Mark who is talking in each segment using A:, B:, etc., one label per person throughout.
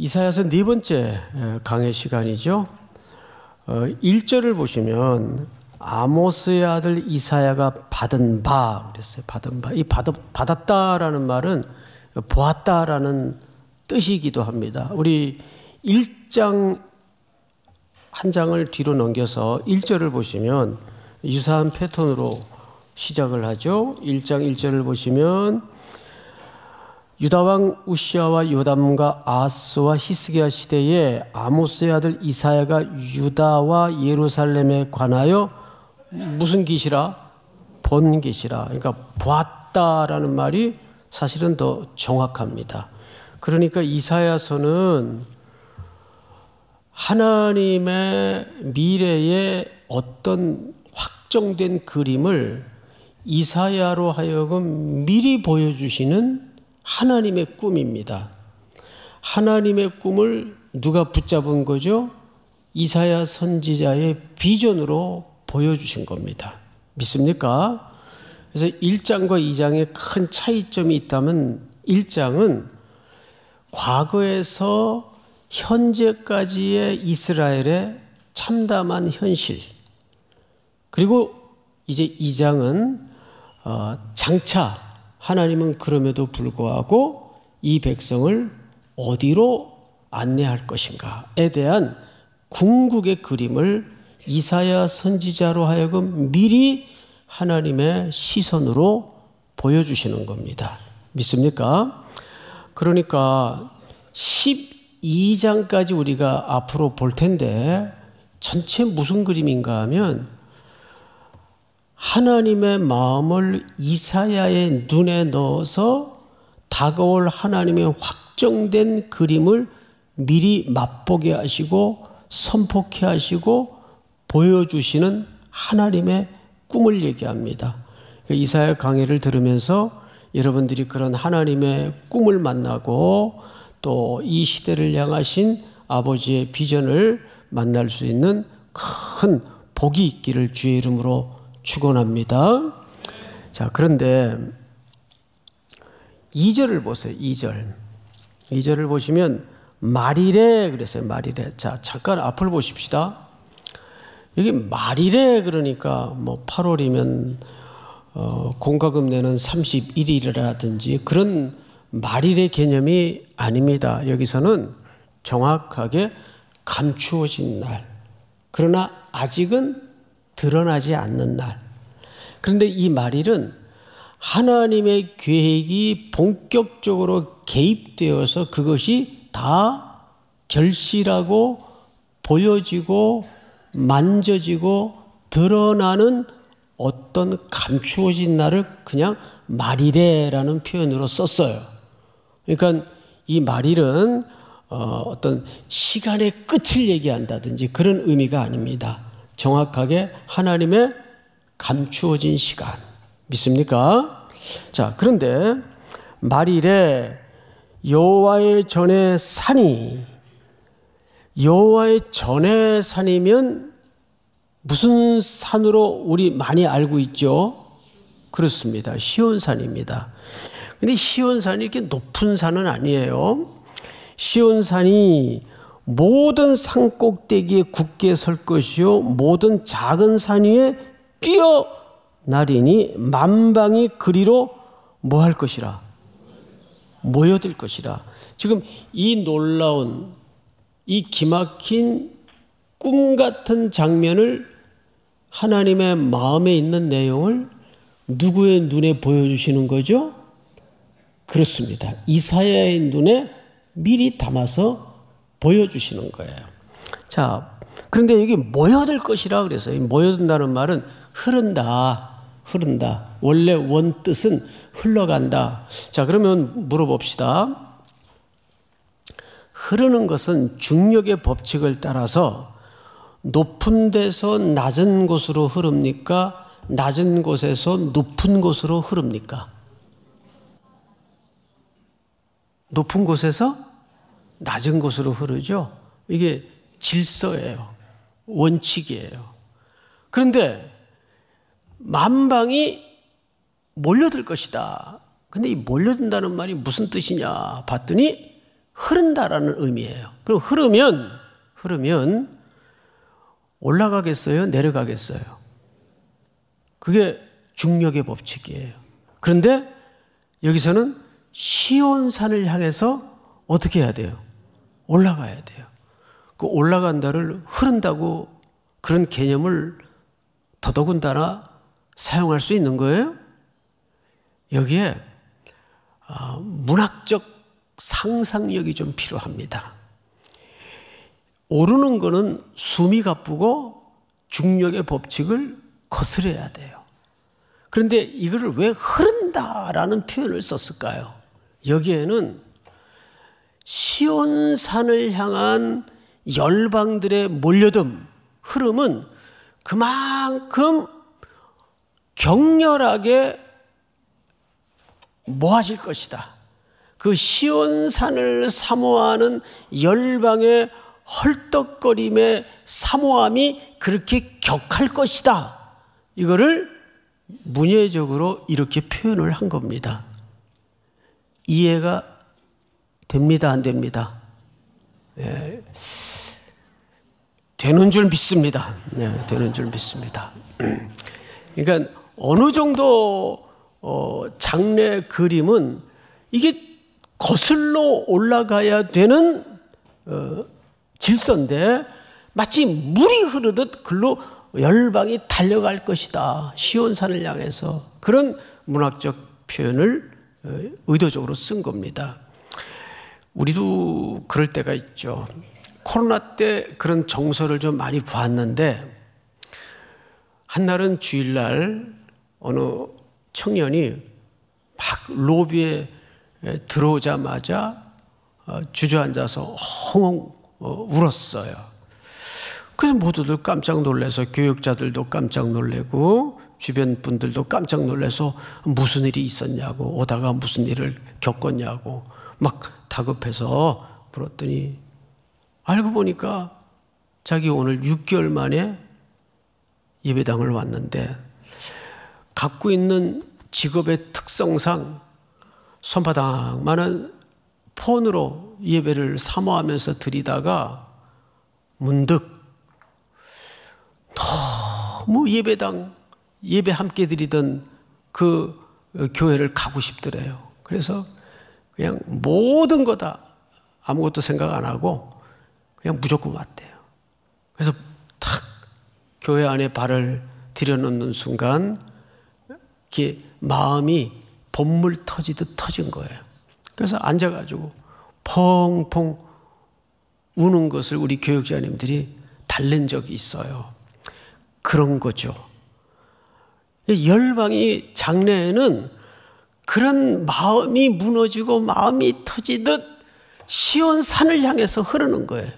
A: 이사야서 네 번째 강의 시간이죠. 1절을 어, 보시면 아모스의 아들 이사야가 받은 바 그랬어요. 받은 바. 이 받, 았다라는 말은 보았다라는 뜻이기도 합니다. 우리 1장 한 장을 뒤로 넘겨서 1절을 보시면 유사한 패턴으로 시작을 하죠. 1장 1절을 보시면 유다왕 우시아와 요담과 아스와 히스기야 시대에 아모스의 아들 이사야가 유다와 예루살렘에 관하여 무슨 기시라? 본 기시라. 그러니까 보았다라는 말이 사실은 더 정확합니다. 그러니까 이사야서는 하나님의 미래의 어떤 확정된 그림을 이사야로 하여금 미리 보여주시는 하나님의 꿈입니다. 하나님의 꿈을 누가 붙잡은 거죠? 이사야 선지자의 비전으로 보여주신 겁니다. 믿습니까? 그래서 1장과 2장에 큰 차이점이 있다면 1장은 과거에서 현재까지의 이스라엘의 참담한 현실. 그리고 이제 2장은 어, 장차 하나님은 그럼에도 불구하고 이 백성을 어디로 안내할 것인가에 대한 궁극의 그림을 이사야 선지자로 하여금 미리 하나님의 시선으로 보여주시는 겁니다. 믿습니까? 그러니까 12장까지 우리가 앞으로 볼 텐데 전체 무슨 그림인가 하면 하나님의 마음을 이사야의 눈에 넣어서 다가올 하나님의 확정된 그림을 미리 맛보게 하시고 선포케 하시고 보여주시는 하나님의 꿈을 얘기합니다. 그 이사야 강의를 들으면서 여러분들이 그런 하나님의 꿈을 만나고 또 이 시대를 향하신 아버지의 비전을 만날 수 있는 큰 복이 있기를 주의 이름으로 축원합니다. 자, 그런데 2절을 보세요. 2절. 2절을 보시면 말이래 그랬어요. 말이래. 자, 잠깐 앞을 보십시다. 여기 말이래 그러니까 뭐 8월이면 어, 공과금 내는 31일이라든지 그런 말일의 개념이 아닙니다. 여기서는 정확하게 감추어진 날. 그러나 아직은 드러나지 않는 날. 그런데 이 말일은 하나님의 계획이 본격적으로 개입되어서 그것이 다 결실하고 보여지고 만져지고 드러나는 어떤 감추어진 날을 그냥 말일에라는 표현으로 썼어요. 그러니까 이 말일은 어, 어떤 시간의 끝을 얘기한다든지 그런 의미가 아닙니다. 정확하게 하나님의 감추어진 시간. 믿습니까? 자, 그런데 말일에 여호와의 전의 산이 여호와의 전의 산이면 무슨 산으로 우리 많이 알고 있죠? 그렇습니다. 시온산입니다. 근데 시온산이 이렇게 높은 산은 아니에요. 시온산이 모든 산 꼭대기에 굳게 설 것이요 모든 작은 산 위에 뛰어나리니 만방이 그리로 뭐할 것이라 모여들 것이라 지금 이 놀라운 이 기막힌 꿈 같은 장면을 하나님의 마음에 있는 내용을 누구의 눈에 보여주시는 거죠? 그렇습니다. 이사야의 눈에 미리 담아서 보여주시는 거예요. 자, 그런데 여기 모여들 것이라 그래서 모여든다는 말은 흐른다, 흐른다. 원래 원 뜻은 흘러간다. 자, 그러면 물어봅시다. 흐르는 것은 중력의 법칙을 따라서 높은 데서 낮은 곳으로 흐릅니까? 낮은 곳에서 높은 곳으로 흐릅니까? 높은 곳에서 낮은 곳으로 흐르죠. 이게 질서예요. 원칙이에요. 그런데 만방이 몰려들 것이다. 근데 이 몰려든다는 말이 무슨 뜻이냐 봤더니 흐른다라는 의미예요. 그럼 흐르면 흐르면 올라가겠어요? 내려가겠어요? 그게 중력의 법칙이에요. 그런데 여기서는 시온산을 향해서 어떻게 해야 돼요? 올라가야 돼요. 그 올라간다를 흐른다고 그런 개념을 더더군다나 사용할 수 있는 거예요. 여기에 아, 문학적 상상력이 좀 필요합니다. 오르는 거는 숨이 가쁘고 중력의 법칙을 거스려야 돼요. 그런데 이거를 왜 흐른다라는 표현을 썼을까요? 여기에는 시온산을 향한 열방들의 몰려듦, 흐름은 그만큼 격렬하게 모아질 것이다. 그 시온산을 사모하는 열방의 헐떡거림의 사모함이 그렇게 격할 것이다. 이거를 문예적으로 이렇게 표현을 한 겁니다. 이해가 됩니다, 안 됩니다? 예. 되는 줄 믿습니다. 예, 되는 줄 믿습니다. 그러니까 어느 정도 어, 장래 그림은 이게 거슬러 올라가야 되는 어, 질서인데 마치 물이 흐르듯 글로 열방이 달려갈 것이다. 시온산을 향해서 그런 문학적 표현을 어, 의도적으로 쓴 겁니다. 우리도 그럴 때가 있죠. 코로나 때 그런 정서를 좀 많이 보았는데 한날은 주일날 어느 청년이 막 로비에 들어오자마자 어, 주저앉아서 헝헝 어, 울었어요. 그래서 모두들 깜짝 놀래서 교육자들도 깜짝 놀래고 주변 분들도 깜짝 놀래서 무슨 일이 있었냐고 오다가 무슨 일을 겪었냐고 막 다급해서 물었더니 알고 보니까 자기 오늘 6개월 만에 예배당을 왔는데 갖고 있는 직업의 특성상 손바닥만한 폰으로 예배를 사모하면서 드리다가 문득 너무 예배당 예배 함께 드리던 그 교회를 가고 싶더래요. 그래서 그냥 모든 거다 아무것도 생각 안 하고 그냥 무조건 왔대요. 그래서 탁 교회 안에 발을 들여놓는 순간 이렇게 마음이 본물 터지듯 터진 거예요. 그래서 앉아가지고 펑펑 우는 것을 우리 교육자님들이 달랜 적이 있어요. 그런 거죠. 열방이 장래에는 그런 마음이 무너지고 마음이 터지듯 시온산을 향해서 흐르는 거예요.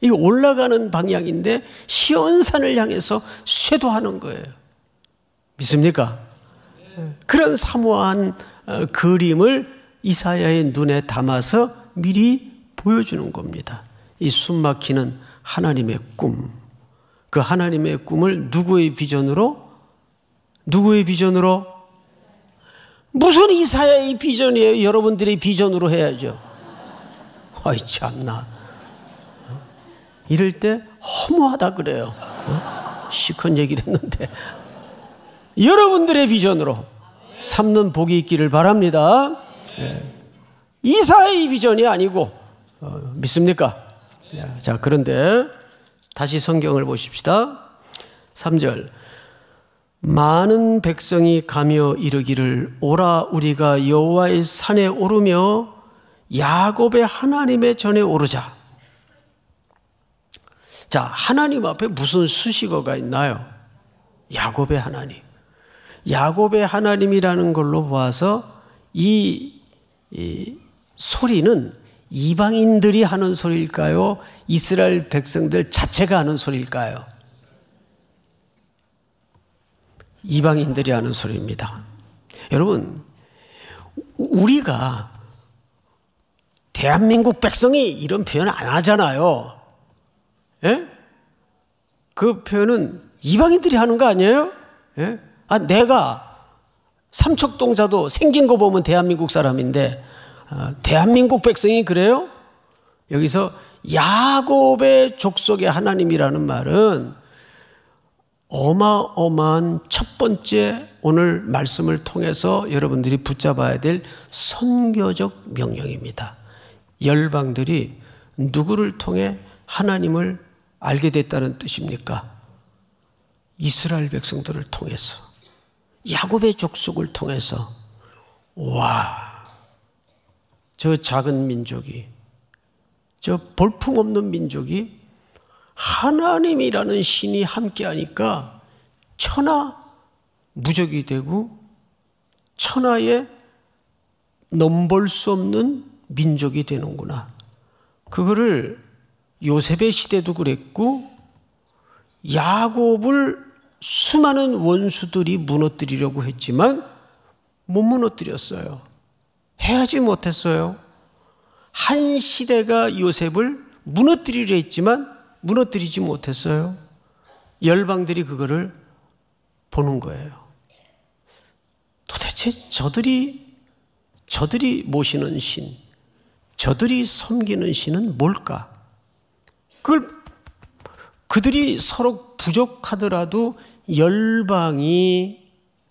A: 이 올라가는 방향인데 시온산을 향해서 쇄도하는 거예요. 믿습니까? 그런 사모한 어, 그림을 이사야의 눈에 담아서 미리 보여주는 겁니다. 이 숨막히는 하나님의 꿈. 그 하나님의 꿈을 누구의 비전으로? 누구의 비전으로? 무슨 이사야의 비전이에요? 여러분들의 비전으로 해야죠. 아이 참나. 이럴 때 허무하다 그래요. 어? 시큰 얘기를 했는데 여러분들의 비전으로 삼는 복이 있기를 바랍니다. 예. 이사의 비전이 아니고 어, 믿습니까? 예. 자 그런데 다시 성경을 보십시다. 3절 많은 백성이 가며 이르기를 오라 우리가 여호와의 산에 오르며 야곱의 하나님의 전에 오르자. 자, 하나님 앞에 무슨 수식어가 있나요? 야곱의 하나님. 야곱의 하나님이라는 걸로 봐서 이, 이 소리는 이방인들이 하는 소리일까요? 이스라엘 백성들 자체가 하는 소리일까요? 이방인들이 하는 소리입니다. 여러분, 우리가 대한민국 백성이 이런 표현 안 하잖아요. 예? 그 표현은 이방인들이 하는 거 아니에요? 예? 아, 내가 삼척동자도 생긴 거 보면 대한민국 사람인데 아, 대한민국 백성이 그래요? 여기서 야곱의 족속의 하나님이라는 말은 어마어마한 첫 번째 오늘 말씀을 통해서 여러분들이 붙잡아야 될 선교적 명령입니다. 열방들이 누구를 통해 하나님을 알게 됐다는 뜻입니까? 이스라엘 백성들을 통해서 야곱의 족속을 통해서 와저 작은 민족이 저 볼품없는 민족이 하나님이라는 신이 함께하니까 천하 무적이 되고 천하에 넘볼 수 없는 민족이 되는구나. 그거를 요셉의 시대도 그랬고 야곱을 수많은 원수들이 무너뜨리려고 했지만 못 무너뜨렸어요. 해하지 못했어요. 한 시대가 요셉을 무너뜨리려 했지만 무너뜨리지 못했어요. 열방들이 그거를 보는 거예요. 도대체 저들이 저들이 모시는 신, 저들이 섬기는 신은 뭘까? 그걸 그들이 서로 부족하더라도 열방이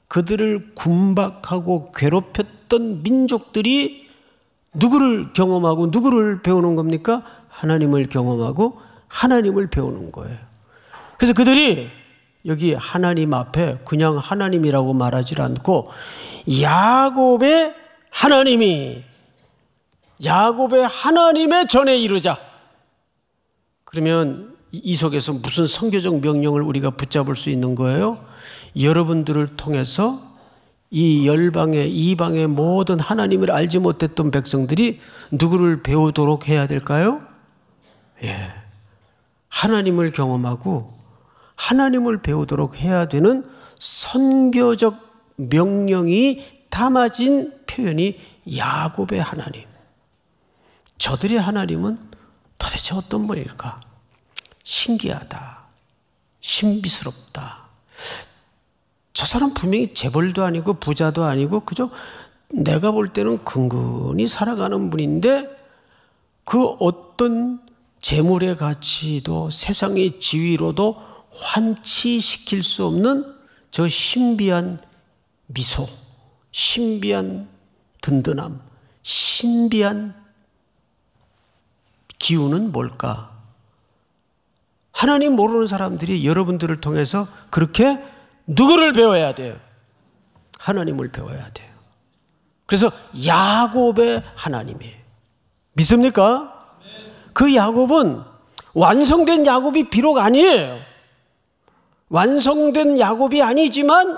A: 그들을 군박하고 괴롭혔던 민족들이 누구를 경험하고 누구를 배우는 겁니까? 하나님을 경험하고 하나님을 배우는 거예요. 그래서 그들이 여기 하나님 앞에 그냥 하나님이라고 말하지 않고 야곱의 하나님이 야곱의 하나님의 전에 이르자. 그러면 이 속에서 무슨 성교적 명령을 우리가 붙잡을 수 있는 거예요? 여러분들을 통해서 이 열방의 이방의 모든 하나님을 알지 못했던 백성들이 누구를 배우도록 해야 될까요? 예. 하나님을 경험하고 하나님을 배우도록 해야 되는 선교적 명령이 담아진 표현이 야곱의 하나님. 저들의 하나님은 도대체 어떤 분일까? 신기하다. 신비스럽다. 저 사람 분명히 재벌도 아니고 부자도 아니고 그저 내가 볼 때는 근근히 살아가는 분인데 그 어떤 재물의 가치도 세상의 지위로도 환치시킬 수 없는 저 신비한 미소, 신비한 든든함, 신비한 기운은 뭘까? 하나님 모르는 사람들이 여러분들을 통해서 그렇게 누구를 배워야 돼요? 하나님을 배워야 돼요. 그래서 야곱의 하나님이에요. 믿습니까? 그 야곱은 완성된 야곱이 비록 아니에요. 완성된 야곱이 아니지만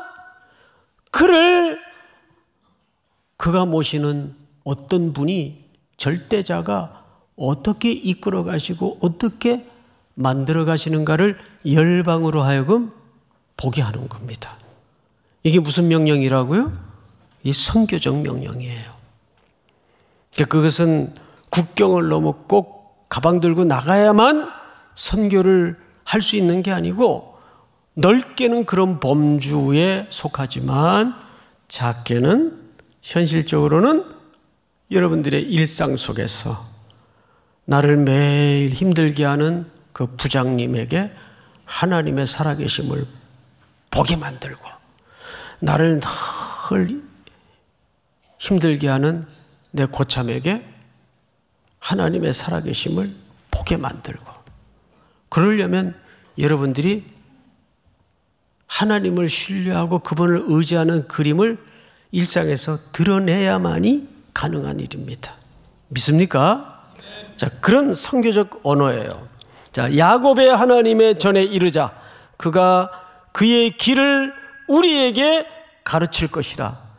A: 그를 그가 모시는 어떤 분이 절대자가 어떻게 이끌어 가시고 어떻게 만들어 가시는가를 열방으로 하여금 보게 하는 겁니다. 이게 무슨 명령이라고요? 이 성교적 명령이에요. 그러니까 그것은 국경을 넘어 꼭 가방 들고 나가야만 선교를 할 수 있는 게 아니고 넓게는 그런 범주에 속하지만 작게는 현실적으로는 여러분들의 일상 속에서 나를 매일 힘들게 하는 그 부장님에게 하나님의 살아계심을 보게 만들고 나를 늘 힘들게 하는 내 고참에게 하나님의 살아계심을 보게 만들고 그러려면 여러분들이 하나님을 신뢰하고 그분을 의지하는 그림을 일상에서 드러내야만이 가능한 일입니다. 믿습니까? 자, 그런 성교적 언어예요. 자, 야곱의 하나님의 전에 이르자 그가 그의 길을 우리에게 가르칠 것이라.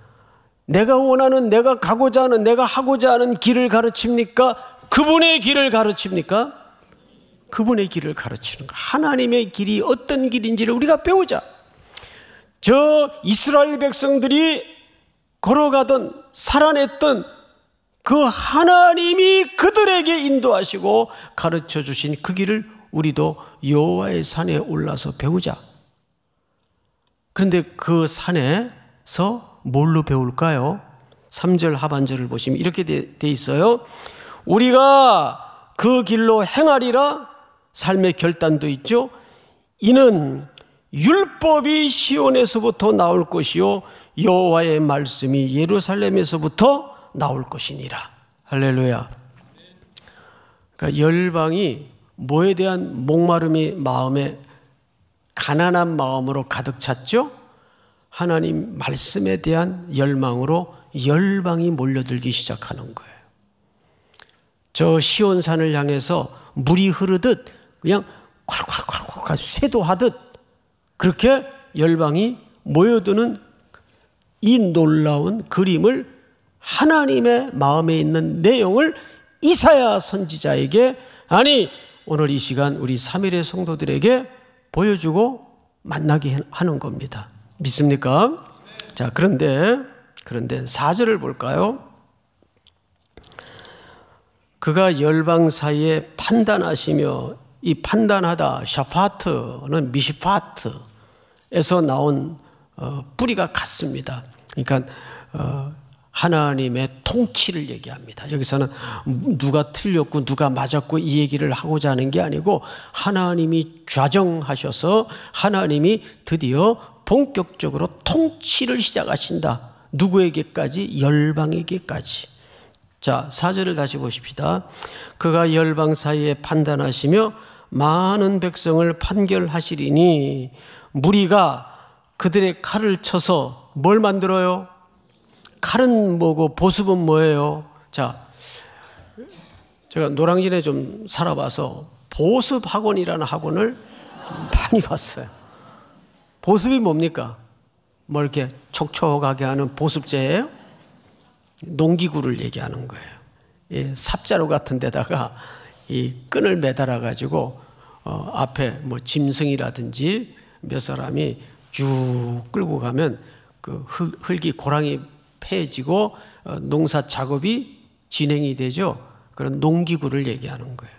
A: 내가 원하는, 내가 가고자 하는, 내가 하고자 하는 길을 가르칩니까? 그분의 길을 가르칩니까? 그분의 길을 가르치는 거. 하나님의 길이 어떤 길인지를 우리가 배우자. 저 이스라엘 백성들이 걸어가던 살아냈던 그 하나님이 그들에게 인도하시고 가르쳐 주신 그 길을 우리도 여호와의 산에 올라서 배우자. 그런데 그 산에서 뭘로 배울까요? 3절 하반절을 보시면 이렇게 돼 있어요. 우리가 그 길로 행하리라 삶의 결단도 있죠. 이는 율법이 시온에서부터 나올 것이요 여호와의 말씀이 예루살렘에서부터 나올 것이니라. 할렐루야. 그러니까 열방이 뭐에 대한 목마름이 마음에 가난한 마음으로 가득 찼죠? 하나님 말씀에 대한 열망으로 열방이 몰려들기 시작하는 거예요. 저 시온산을 향해서 물이 흐르듯 그냥 콸콸콸콸 쇄도하듯 그렇게 열방이 모여드는 이 놀라운 그림을 하나님의 마음에 있는 내용을 이사야 선지자에게 아니 오늘 이 시간 우리 3일의 성도들에게 보여주고 만나게 하는 겁니다. 믿습니까? 자, 그런데 그런데 4절을 볼까요? 그가 열방 사이에 판단하시며 이 판단하다 샤파트는 미시파트에서 나온 어, 뿌리가 같습니다. 그러니까 어, 하나님의 통치를 얘기합니다. 여기서는 누가 틀렸고 누가 맞았고 이 얘기를 하고자 하는 게 아니고 하나님이 좌정하셔서 하나님이 드디어 본격적으로 통치를 시작하신다. 누구에게까지? 열방에게까지. 자, 사절을 다시 보십시다. 그가 열방 사이에 판단하시며 많은 백성을 판결하시리니 무리가 그들의 칼을 쳐서 뭘 만들어요? 칼은 뭐고 보습은 뭐예요? 자, 제가 노랑진에좀 살아봐서 보습학원이라는 학원을 많이 봤어요. 보습이 뭡니까? 뭐 이렇게 촉촉하게 하는 보습제예요? 농기구를 얘기하는 거예요. 예, 삽자루 같은 데다가 이 끈을 매달아 가지고 어, 앞에 뭐 짐승이라든지 몇 사람이 쭉 끌고 가면 그 흙, 이 고랑이 패지고 어, 농사 작업이 진행이 되죠. 그런 농기구를 얘기하는 거예요.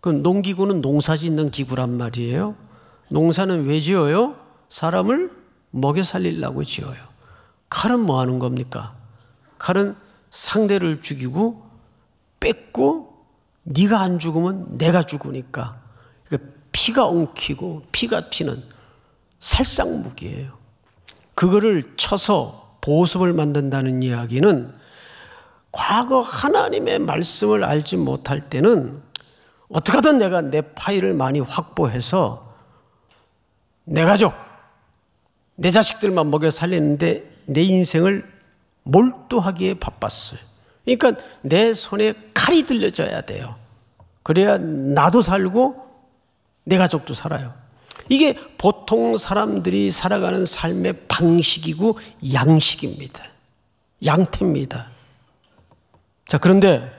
A: 그럼 농기구는 농사 짓는 기구란 말이에요. 농사는 왜 지어요? 사람을 먹여 살리려고 지어요. 칼은 뭐 하는 겁니까? 칼은 상대를 죽이고 뺏고 네가 안 죽으면 내가 죽으니까 그러니까 피가 엉키고 피가 튀는 살상무기예요. 그거를 쳐서 보습을 만든다는 이야기는 과거 하나님의 말씀을 알지 못할 때는 어떻게든 내가 내 파일을 많이 확보해서 내 가족, 내 자식들만 먹여 살리는데 내 인생을 몰두하기에 바빴어요. 그러니까 내 손에 칼이 들려져야 돼요. 그래야 나도 살고 내 가족도 살아요. 이게 보통 사람들이 살아가는 삶의 방식이고 양식입니다. 양태입니다. 자, 그런데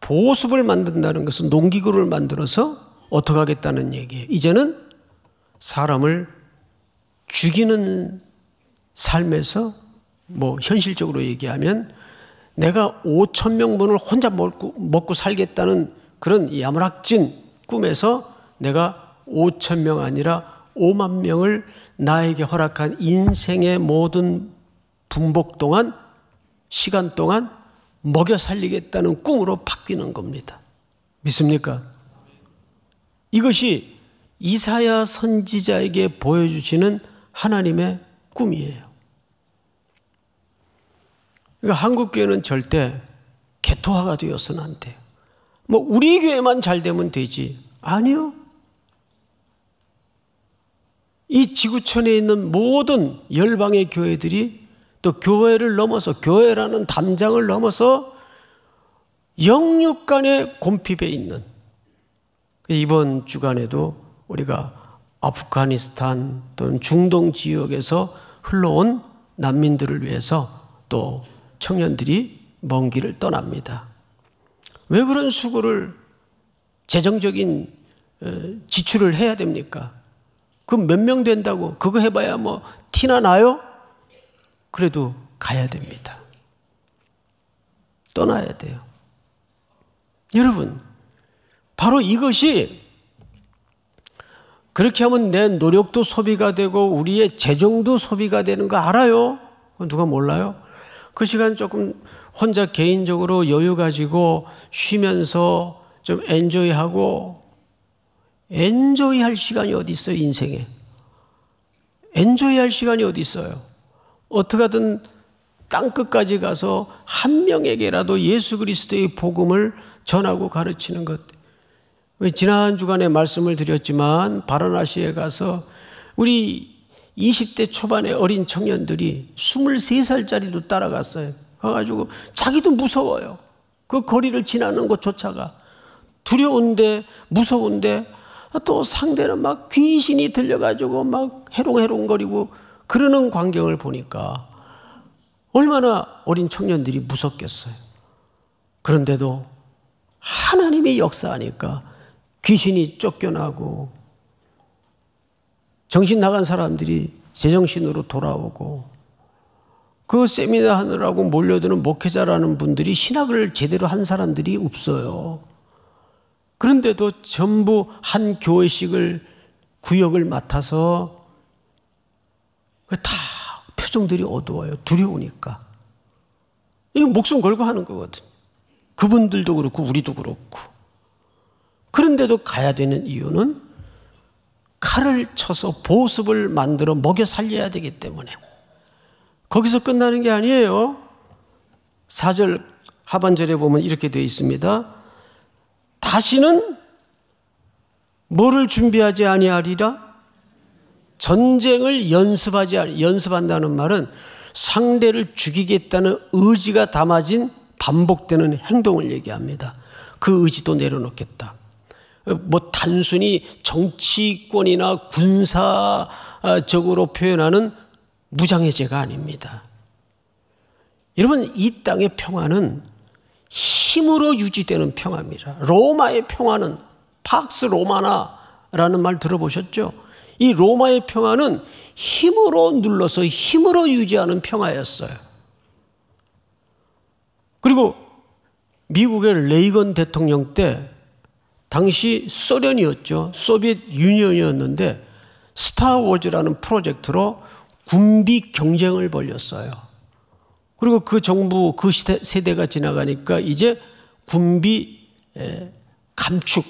A: 보습을 만든다는 것은 농기구를 만들어서 어떻게 하겠다는 얘기예요. 이제는 사람을 죽이는 삶에서 뭐 현실적으로 얘기하면 내가 5천 명분을 혼자 먹고, 먹고 살겠다는 그런 야무락진 꿈에서 내가 5천 명 아니라 5만 명을 나에게 허락한 인생의 모든 분복 동안 시간 동안 먹여 살리겠다는 꿈으로 바뀌는 겁니다. 믿습니까? 이것이 이사야 선지자에게 보여주시는 하나님의 꿈이에요. 그러니까 한국 교회는 절대 개토화가 되어서는 안 돼. 뭐 우리 교회만 잘 되면 되지. 아니요. 이 지구촌에 있는 모든 열방의 교회들이 또 교회를 넘어서 교회라는 담장을 넘어서 영육 간의 곰핍에 있는 이번 주간에도 우리가 아프가니스탄 또는 중동 지역에서 흘러온 난민들을 위해서 또 청년들이 먼 길을 떠납니다. 왜 그런 수고를 재정적인 어, 지출을 해야 됩니까? 그럼 몇 명 된다고 그거 해봐야 뭐 티나 나요? 그래도 가야 됩니다. 떠나야 돼요. 여러분, 바로 이것이 그렇게 하면 내 노력도 소비가 되고 우리의 재정도 소비가 되는 거 알아요? 누가 몰라요? 그 시간 조금 혼자 개인적으로 여유 가지고 쉬면서 좀 엔조이하고 엔조이할 시간이 어디 있어요 인생에? 엔조이할 시간이 어디 있어요? 어떻게든 땅 끝까지 가서 한 명에게라도 예수 그리스도의 복음을 전하고 가르치는 것. 지난 주간에 말씀을 드렸지만 바라나시에 가서 우리 20대 초반의 어린 청년들이 23살짜리도 따라갔어요. 가가지고 자기도 무서워요. 그 거리를 지나는 것조차가 두려운데 무서운데 또 상대는 막 귀신이 들려가지고 막 해롱해롱거리고 그러는 광경을 보니까 얼마나 어린 청년들이 무섭겠어요. 그런데도 하나님의 역사하니까 귀신이 쫓겨나고 정신 나간 사람들이 제정신으로 돌아오고 그 세미나 하느라고 몰려드는 목회자라는 분들이 신학을 제대로 한 사람들이 없어요. 그런데도 전부 한교회식을 구역을 맡아서 다 표정들이 어두워요. 두려우니까. 이거 목숨 걸고 하는 거거든. 요 그분들도 그렇고 우리도 그렇고. 그런데도 가야 되는 이유는 칼을 쳐서 보습을 만들어 먹여 살려야 되기 때문에 거기서 끝나는 게 아니에요. 4절 하반절에 보면 이렇게 되어 있습니다. 다시는 뭐를 준비하지 아니하리라 전쟁을 연습하지 아니 연습한다는 말은 상대를 죽이겠다는 의지가 담아진 반복되는 행동을 얘기합니다. 그 의지도 내려놓겠다. 뭐 단순히 정치권이나 군사적으로 표현하는 무장해제가 아닙니다. 여러분 이 땅의 평화는 힘으로 유지되는 평화입니다. 로마의 평화는 박스 로마나라는 말 들어보셨죠? 이 로마의 평화는 힘으로 눌러서 힘으로 유지하는 평화였어요. 그리고 미국의 레이건 대통령 때 당시 소련이었죠. 소비엣 유니언이었는데 스타워즈라는 프로젝트로 군비 경쟁을 벌였어요. 그리고 그 정부 그 시대, 세대가 지나가니까 이제 군비 감축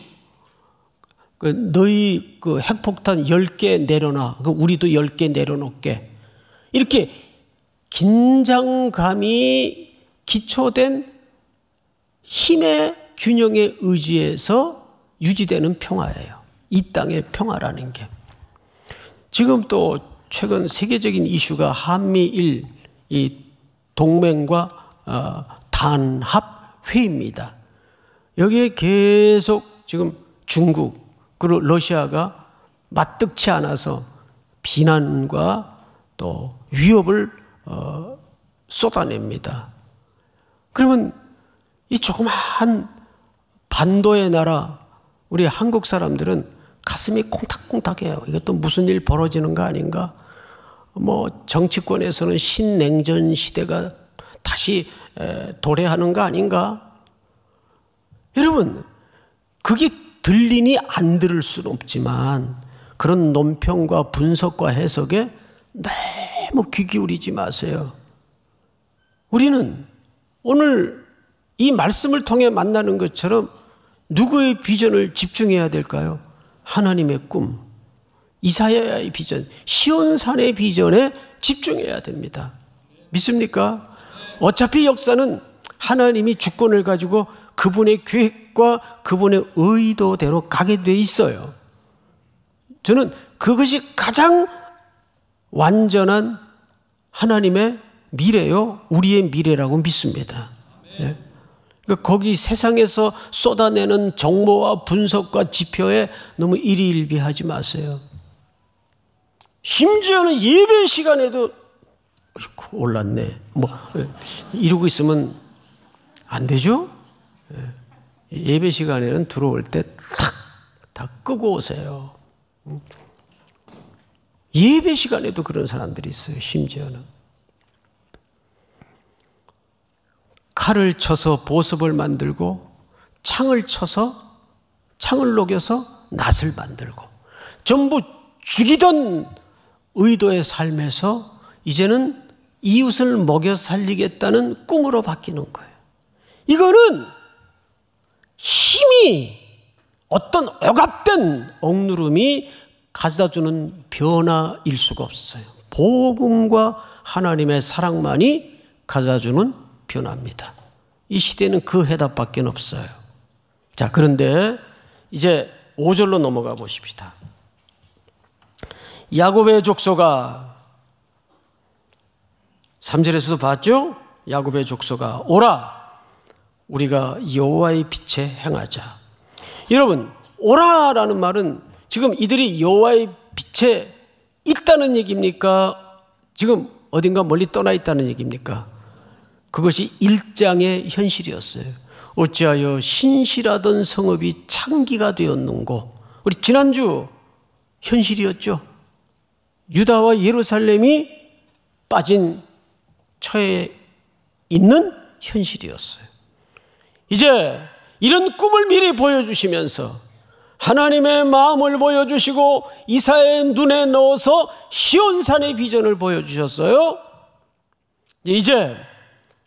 A: 그 너희 그 핵폭탄 10개 내려놔. 그 우리도 10개 내려놓게. 이렇게 긴장감이 기초된 힘의 균형에 의지해서 유지되는 평화예요. 이 땅의 평화라는 게. 지금 또 최근 세계적인 이슈가 한미일 이 동맹과 어, 단합 회의입니다. 여기에 계속 지금 중국 그리고 러시아가 맞득치 않아서 비난과 또 위협을 어, 쏟아냅니다. 그러면 이 조그마한 반도의 나라 우리 한국 사람들은 가슴이 콩닥콩닥해요. 이것도 무슨 일 벌어지는 거 아닌가? 뭐 정치권에서는 신냉전 시대가 다시 도래하는 거 아닌가? 여러분, 그게 들리니 안 들을 수 없지만 그런 논평과 분석과 해석에 너무 귀 기울이지 마세요. 우리는 오늘 이 말씀을 통해 만나는 것처럼 누구의 비전을 집중해야 될까요? 하나님의 꿈, 이사야의 비전, 시온산의 비전에 집중해야 됩니다. 믿습니까? 어차피 역사는 하나님이 주권을 가지고 그분의 계획과 그분의 의도대로 가게 돼 있어요. 저는 그것이 가장 완전한 하나님의 미래요, 우리의 미래라고 믿습니다. 네. 그러니까 거기 세상에서 쏟아내는 정보와 분석과 지표에 너무 일희일비하지 마세요. 심지어는 예배 시간에도 올랐네. 뭐 예. 이러고 있으면 안 되죠? 예. 예배 시간에는 들어올 때탁다 끄고 오세요. 음. 예배 시간에도 그런 사람들이 있어요. 심지어는. 칼을 쳐서 보습을 만들고 창을 쳐서 창을 녹여서 낫을 만들고 전부 죽이던 의도의 삶에서 이제는 이웃을 먹여 살리겠다는 꿈으로 바뀌는 거예요. 이거는 힘이 어떤 억압된 억누름이 가져다 주는 변화일 수가 없어요. 복음과 하나님의 사랑만이 가져다 주는 변합니다. 이 시대는 그 해답밖에 없어요. 자, 그런데 이제 5절로 넘어가 보십시다. 야곱의 족속아 3절에서도 봤죠? 야곱의 족속아 오라 우리가 여호와의 빛에 행하자. 여러분, 오라라는 말은 지금 이들이 여호와의 빛에 있다는 얘기입니까? 지금 어딘가 멀리 떠나 있다는 얘기입니까? 그것이 일장의 현실이었어요. 어찌하여 신실하던 성읍이 창기가 되었는고 우리 지난주 현실이었죠. 유다와 예루살렘이 빠진 처에 있는 현실이었어요. 이제 이런 꿈을 미리 보여주시면서 하나님의 마음을 보여주시고 이사의 눈에 넣어서 시온산의 비전을 보여주셨어요. 이제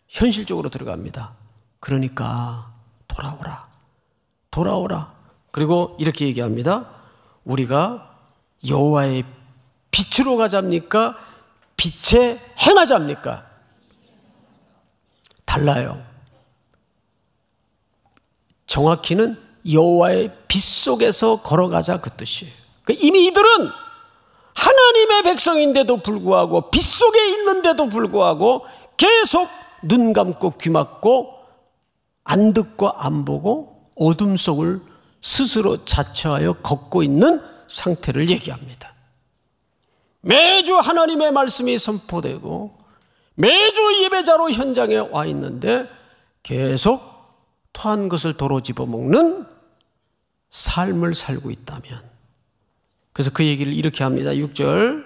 A: 현실적으로 들어갑니다. 그러니까 돌아오라. 돌아오라. 그리고 이렇게 얘기합니다. 우리가 여호와의 빛으로 가자입니까? 빛에 행하자입니까? 달라요. 정확히는 여호와의 빛 속에서 걸어가자 그 뜻이에요. 그러니까 이미 이들은 하나님의 백성인데도 불구하고 빛 속에 있는데도 불구하고 계속 눈 감고 귀 막고 안 듣고 안 보고 어둠 속을 스스로 자처하여 걷고 있는 상태를 얘기합니다. 매주 하나님의 말씀이 선포되고 매주 예배자로 현장에 와 있는데 계속 토한 것을 도로 집어먹는 삶을 살고 있다면 그래서 그 얘기를 이렇게 합니다. 6절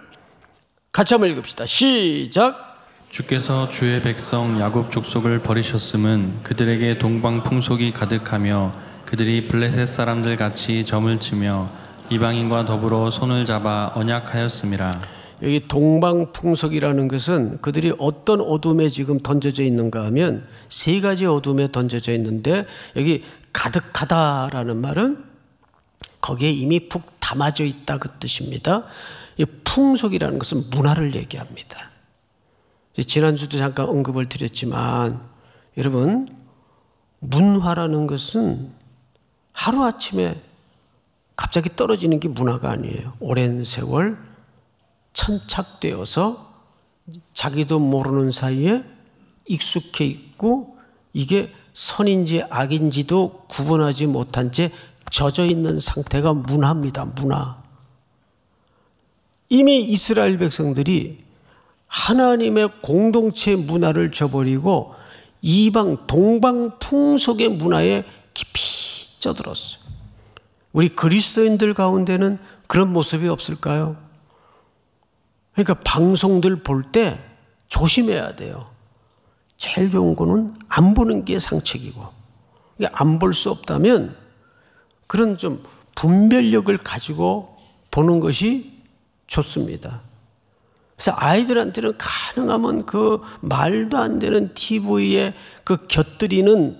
A: 같이 한번 읽읍시다. 시작 주께서 주의 백성 야곱 족속을 버리셨음은 그들에게 동방 풍속이 가득하며 그들이 블레셋 사람들 같이 점을 치며 이방인과 더불어 손을 잡아 언약하였습이라 여기 동방 풍속이라는 것은 그들이 어떤 어둠에 지금 던져져 있는가 하면 세 가지 어둠에 던져져 있는데 여기 가득하다라는 말은 거기에 이미 푹 담아져 있다 그 뜻입니다. 이 풍속이라는 것은 문화를 얘기합니다. 지난주도 잠깐 언급을 드렸지만 여러분 문화라는 것은 하루아침에 갑자기 떨어지는 게 문화가 아니에요. 오랜 세월 천착되어서 자기도 모르는 사이에 익숙해 있고 이게 선인지 악인지도 구분하지 못한 채 젖어 있는 상태가 문화입니다. 문화. 이미 이스라엘 백성들이 하나님의 공동체 문화를 저버리고 이방 동방 풍속의 문화에 깊이 쪄들었어요. 우리 그리스도인들 가운데는 그런 모습이 없을까요? 그러니까 방송들 볼 때 조심해야 돼요. 제일 좋은 거는 안 보는 게 상책이고 안 볼 수 없다면 그런 좀 분별력을 가지고 보는 것이 좋습니다. 그래서 아이들한테는 가능하면 그 말도 안 되는 TV에 그 곁들이는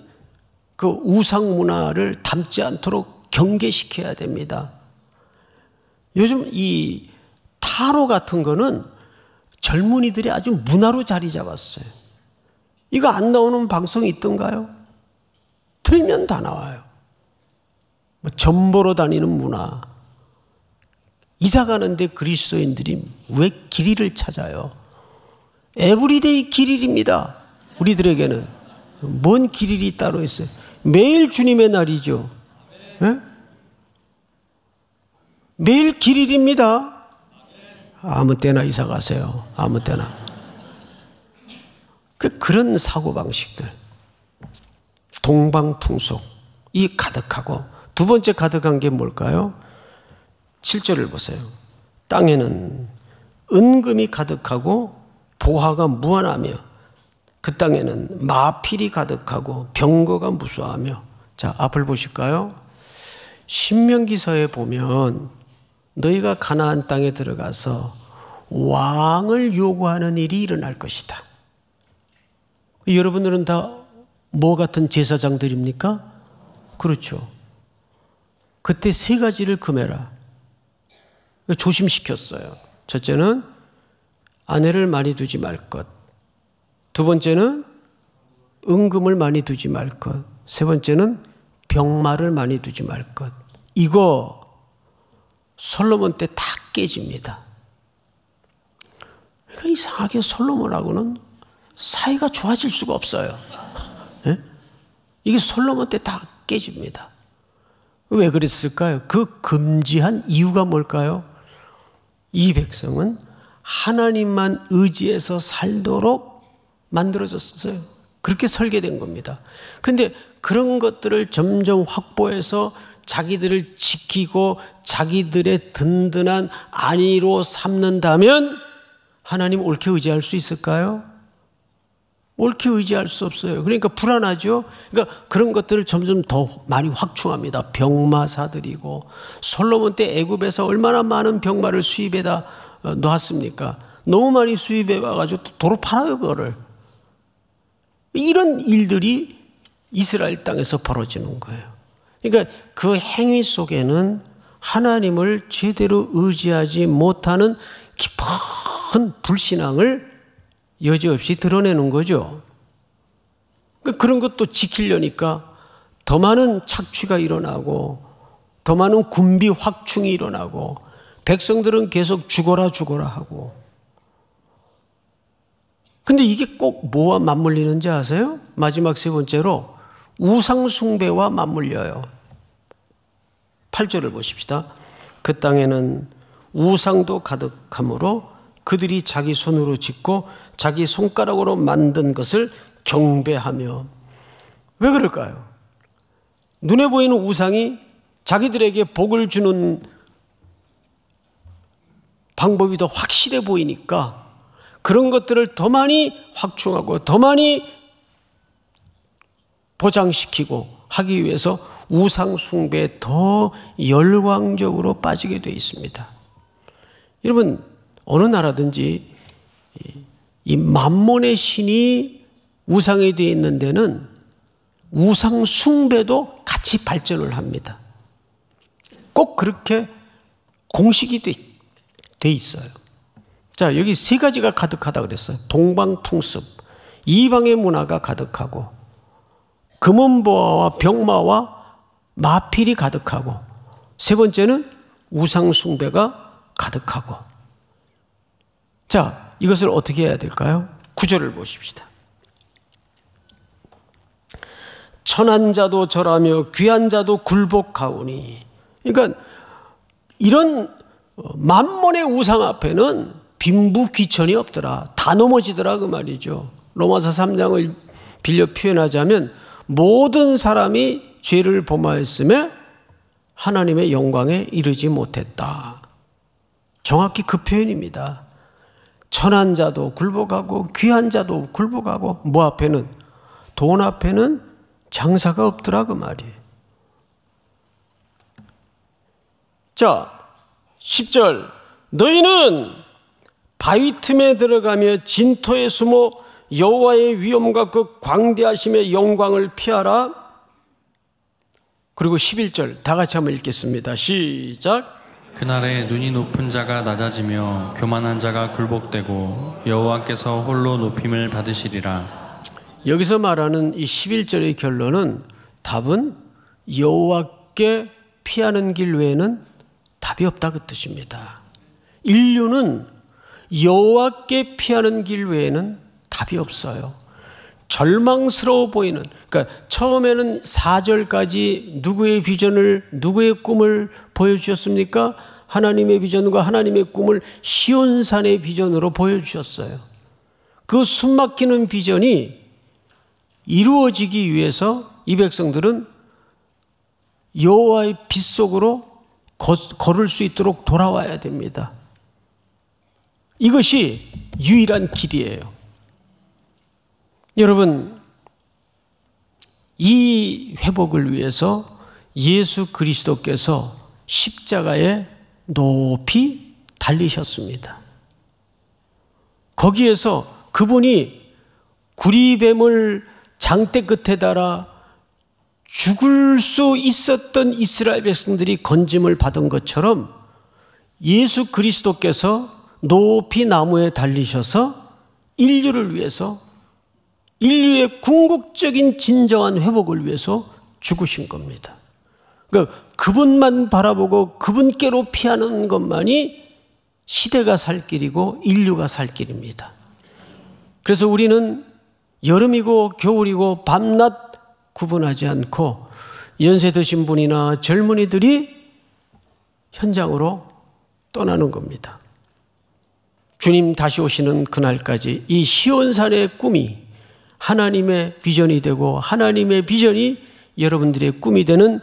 A: 그 우상 문화를 담지 않도록 경계시켜야 됩니다. 요즘 이 타로 같은 거는 젊은이들이 아주 문화로 자리 잡았어요. 이거 안 나오는 방송이 있던가요? 틀면 다 나와요. 뭐 전보로 다니는 문화. 이사 가는데 그리스도인들이 왜 길이를 찾아요? 에브리데이 길일입니다. 우리들에게는 뭔 길일이 따로 있어요? 매일 주님의 날이죠. 네? 매일 길일입니다. 아무 때나 이사 가세요. 아무 때나. 그, 그런 사고 방식들, 동방풍속이 가득하고 두 번째 가득한 게 뭘까요? 7절을 보세요. 땅에는 은금이 가득하고 보화가 무한하며 그 땅에는 마필이 가득하고 병거가 무수하며 자, 앞을 보실까요? 신명기서에 보면 너희가 가나안 땅에 들어가서 왕을 요구하는 일이 일어날 것이다. 여러분들은 다 뭐 같은 제사장들입니까? 그렇죠. 그때 세 가지를 금해라. 조심시켰어요. 첫째는 아내를 많이 두지 말 것. 두 번째는 은금을 많이 두지 말 것. 세 번째는 병마를 많이 두지 말 것. 이거 솔로몬 때 다 깨집니다. 그러니까 이상하게 솔로몬하고는 사이가 좋아질 수가 없어요. 네? 이게 솔로몬 때 다 깨집니다. 왜 그랬을까요? 그 금지한 이유가 뭘까요? 이 백성은 하나님만 의지해서 살도록 만들어졌어요. 그렇게 설계된 겁니다. 근데 그런 것들을 점점 확보해서 자기들을 지키고 자기들의 든든한 안위로 삼는다면 하나님 옳게 의지할 수 있을까요? 옳게 의지할 수 없어요. 그러니까 불안하죠. 그러니까 그런 것들을 점점 더 많이 확충합니다. 병마사들이고 솔로몬 때 애굽에서 얼마나 많은 병마를 수입해다 어, 놓았습니까? 너무 많이 수입해 와가지고 도로 팔아요 그거를. 이런 일들이 이스라엘 땅에서 벌어지는 거예요. 그러니까 그 행위 속에는 하나님을 제대로 의지하지 못하는 깊은 불신앙을 여지없이 드러내는 거죠. 그, 그런 것도 지키려니까 더 많은 착취가 일어나고 더 많은 군비 확충이 일어나고 백성들은 계속 죽어라 죽어라 하고 근데 이게 꼭 뭐와 맞물리는지 아세요? 마지막 세 번째로 우상숭배와 맞물려요. 8절을 보십시다. 그 땅에는 우상도 가득하므로 그들이 자기 손으로 짓고 자기 손가락으로 만든 것을 경배하며 왜 그럴까요? 눈에 보이는 우상이 자기들에게 복을 주는 방법이 더 확실해 보이니까 그런 것들을 더 많이 확충하고 더 많이 보장시키고 하기 위해서 우상 숭배에 더 열광적으로 빠지게 되 있습니다. 여러분 어느 나라든지 이 만몬의 신이 우상이 되어 있는 데는 우상 숭배도 같이 발전을 합니다. 꼭 그렇게 공식이 돼, 있어요. 자, 여기 세 가지가 가득하다 그랬어요. 동방통습, 이방의 문화가 가득하고, 금은보화와 병마와 마필이 가득하고, 세 번째는 우상숭배가 가득하고. 자, 이것을 어떻게 해야 될까요? 구절을 보십시다. 천한 자도 절하며 귀한 자도 굴복하오니. 그러니까 이런 어, 만몬의 우상 앞에는 빈부 귀천이 없더라. 다 넘어지더라 그 말이죠. 로마서 3장을 빌려 표현하자면 모든 사람이 죄를 범하였음에 하나님의 영광에 이르지 못했다. 정확히 그 표현입니다. 천한 자도 굴복하고 귀한 자도 굴복하고 뭐 앞에는 돈 앞에는 장사가 없더라 그 말이에요. 자, 10절 너희는 바위 틈에 들어가며 진토에 숨어 여호와의 위엄과 그 광대하심의 영광을 피하라. 그리고 11절 다 같이 한번 읽겠습니다. 시작. 그날에 눈이 높은 자가 낮아지며 교만한 자가 굴복되고 여호와께서 홀로 높임을 받으시리라. 여기서 말하는 이 11절의 결론은 답은 여호와께 피하는 길 외에는 답이 없다 그 뜻입니다. 인류는 여호와께 피하는 길 외에는 답이 없어요. 절망스러워 보이는 그러니까 처음에는 4절까지 누구의 비전을 누구의 꿈을 보여주셨습니까? 하나님의 비전과 하나님의 꿈을 시온산의 비전으로 보여주셨어요. 그 숨막히는 비전이 이루어지기 위해서 이 백성들은 여호와의 빛 속으로 걸을 수 있도록 돌아와야 됩니다. 이것이 유일한 길이에요. 여러분, 이 회복을 위해서 예수 그리스도께서 십자가에 높이 달리셨습니다. 거기에서 그분이 구리뱀을 장대 끝에 달아 죽을 수 있었던 이스라엘 백성들이 건짐을 받은 것처럼 예수 그리스도께서 높이 나무에 달리셔서 인류를 위해서 인류의 궁극적인 진정한 회복을 위해서 죽으신 겁니다. 그러니까 그분만 바라보고 그분께로 피하는 것만이 시대가 살 길이고 인류가 살 길입니다. 그래서 우리는 여름이고 겨울이고 밤낮 구분하지 않고 연세 드신 분이나 젊은이들이 현장으로 떠나는 겁니다. 주님 다시 오시는 그날까지 이 시온산의 꿈이 하나님의 비전이 되고 하나님의 비전이 여러분들의 꿈이 되는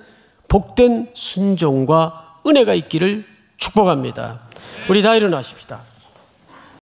A: 복된 순종과 은혜가 있기를 축복합니다. 우리 다 일어나십시다.